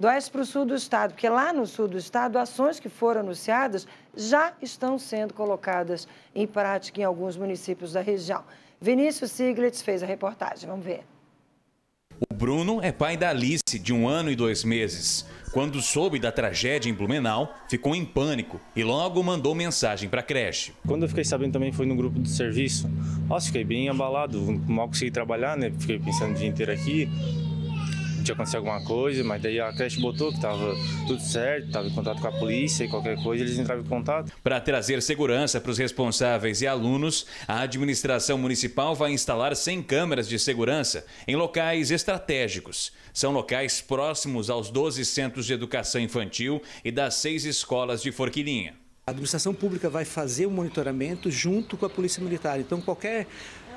do oeste para o sul do estado, porque lá no sul do estado, ações que foram anunciadas já estão sendo colocadas em prática em alguns municípios da região. Vinícius Siglitz fez a reportagem, vamos ver. O Bruno é pai da Alice, de um ano e dois meses. Quando soube da tragédia em Blumenau, ficou em pânico e logo mandou mensagem para a creche. Quando eu fiquei sabendo também foi no grupo do serviço. Nossa, fiquei bem abalado, mal consegui trabalhar, né? Fiquei pensando o dia inteiro aqui, tinha acontecido alguma coisa, mas daí a creche botou que estava tudo certo, estava em contato com a polícia e qualquer coisa eles entravam em contato. Para trazer segurança para os responsáveis e alunos, a administração municipal vai instalar 100 câmeras de segurança em locais estratégicos. São locais próximos aos 12 centros de educação infantil e das seis escolas de Forquilinha. A administração pública vai fazer o monitoramento junto com a Polícia Militar. Então, qualquer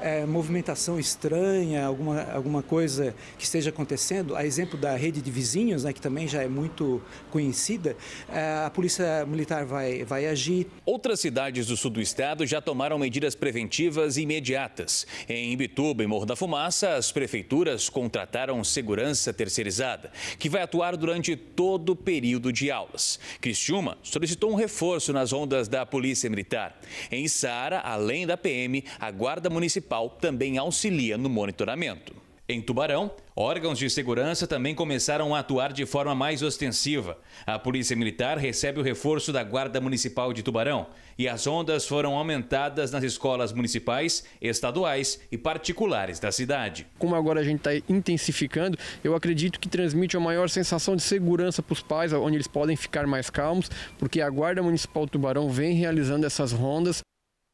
é, movimentação estranha, alguma, alguma coisa que esteja acontecendo, a exemplo da rede de vizinhos, né, que também já é muito conhecida, é, a polícia militar vai, vai agir. Outras cidades do sul do estado já tomaram medidas preventivas imediatas. Em Imbituba e Morro da Fumaça, as prefeituras contrataram segurança terceirizada, que vai atuar durante todo o período de aulas. Criciúma solicitou um reforço nas ondas da Polícia Militar. Em Sara, além da PM, a Guarda Municipal municipal também auxilia no monitoramento. Em Tubarão, órgãos de segurança também começaram a atuar de forma mais ostensiva. A Polícia Militar recebe o reforço da Guarda Municipal de Tubarão e as ondas foram aumentadas nas escolas municipais, estaduais e particulares da cidade. Como agora a gente está intensificando, eu acredito que transmite uma maior sensação de segurança para os pais, onde eles podem ficar mais calmos, porque a Guarda Municipal de Tubarão vem realizando essas rondas